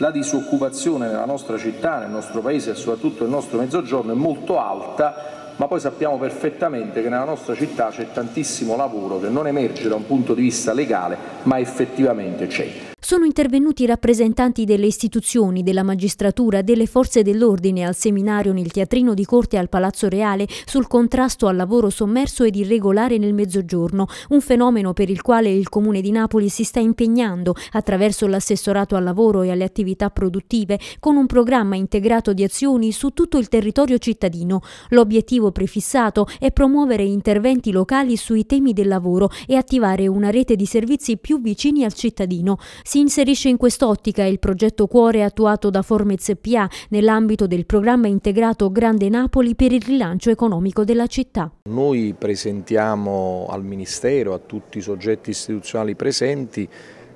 la disoccupazione nella nostra città, nel nostro paese e soprattutto nel nostro mezzogiorno è molto alta ma poi sappiamo perfettamente che nella nostra città c'è tantissimo lavoro che non emerge da un punto di vista legale ma effettivamente c'è sono intervenuti rappresentanti delle istituzioni, della magistratura, delle forze dell'ordine al seminario nel teatrino di corte al Palazzo Reale sul contrasto al lavoro sommerso ed irregolare nel mezzogiorno, un fenomeno per il quale il Comune di Napoli si sta impegnando attraverso l'assessorato al lavoro e alle attività produttive con un programma integrato di azioni su tutto il territorio cittadino. L'obiettivo prefissato è promuovere interventi locali sui temi del lavoro e attivare una rete di servizi più vicini al cittadino. Si si inserisce in quest'ottica il progetto Cuore attuato da Formez PA nell'ambito del programma integrato Grande Napoli per il rilancio economico della città. Noi presentiamo al Ministero, a tutti i soggetti istituzionali presenti,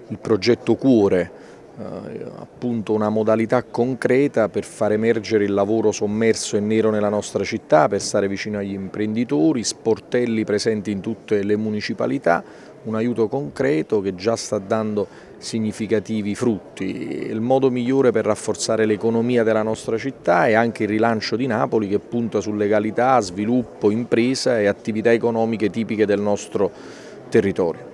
il progetto Cuore, eh, appunto una modalità concreta per far emergere il lavoro sommerso e nero nella nostra città, per stare vicino agli imprenditori, sportelli presenti in tutte le municipalità, un aiuto concreto che già sta dando significativi frutti. Il modo migliore per rafforzare l'economia della nostra città è anche il rilancio di Napoli che punta su legalità, sviluppo, impresa e attività economiche tipiche del nostro territorio.